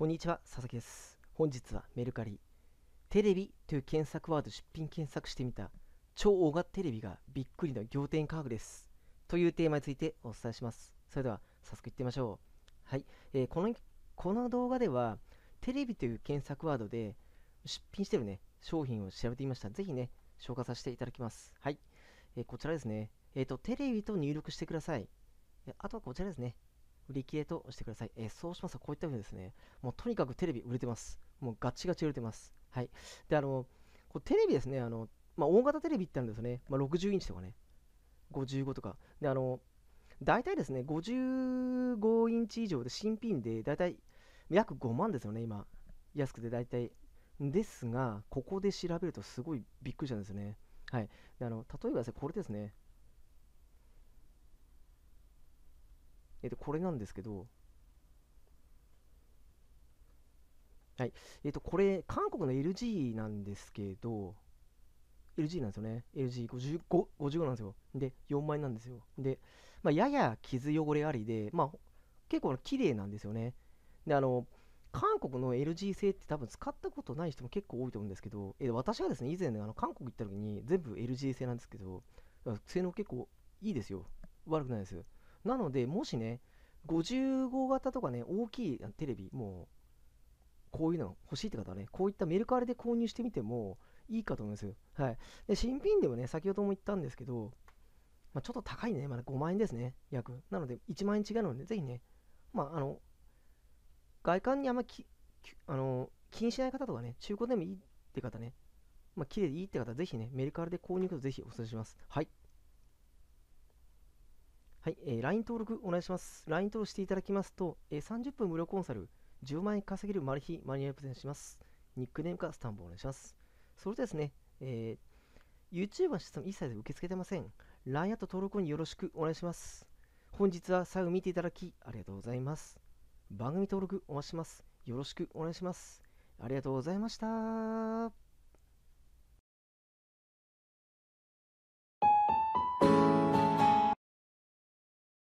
こんにちは、佐々木です。本日はメルカリ。テレビという検索ワード出品検索してみた超大型テレビがびっくりの仰天価格です。というテーマについてお伝えします。それでは早速いってみましょう。はい、えー、このこの動画ではテレビという検索ワードで出品してるね、商品を調べてみました。ぜひね、紹介させていただきます。はい、えー、こちらですね。えっ、ー、と、テレビと入力してください。あとはこちらですね。売り切れとしてください。えー、そうしますと、こういったふうにですね、もうとにかくテレビ売れてます。もうガチガチ売れてます。はい。で、あの、こテレビですね、あの、まあ、大型テレビってあるんですよね。まあ、60インチとかね、55とか。で、あの、大体ですね、55インチ以上で新品で、大体約5万ですよね、今。安くて大体。ですが、ここで調べるとすごいびっくりしたんですよね。はい。であの例えばですね、これですね。えっ、と、これなんですけど、はい。えっ、と、これ、韓国の LG なんですけど、LG なんですよね。LG55 なんですよ。で、4枚なんですよ。で、まあ、やや傷汚れありで、まあ、結構綺麗なんですよね。で、あの、韓国の LG 製って多分使ったことない人も結構多いと思うんですけど、え私はですね、以前あの韓国行った時に全部 LG 製なんですけど、性能結構いいですよ。悪くないです。なので、もしね、55型とかね、大きいテレビ、もう、こういうの欲しいって方はね、こういったメルカリで購入してみてもいいかと思いますよ。はい。で、新品でもね、先ほども言ったんですけど、まあ、ちょっと高いね、まだ5万円ですね、約。なので、1万円違うので、ぜひね、まあ、あの、外観にあんまきあの気にしない方とかね、中古でもいいって方ね、まあ、綺麗でいいって方、ぜひね、メルカリで購入するとぜひお勧めします。はい。はい、えー、LINE 登録お願いします。LINE 登録していただきますと、えー、30分無料コンサル、10万円稼げるマル秘マニュアルプレゼンします。ニックネームかスタンプお願いします。それとですね、えー、YouTube は一切受け付けてません。LINE アット登録によろしくお願いします。本日は最後見ていただきありがとうございます。番組登録お待ちします。よろしくお願いします。ありがとうございました。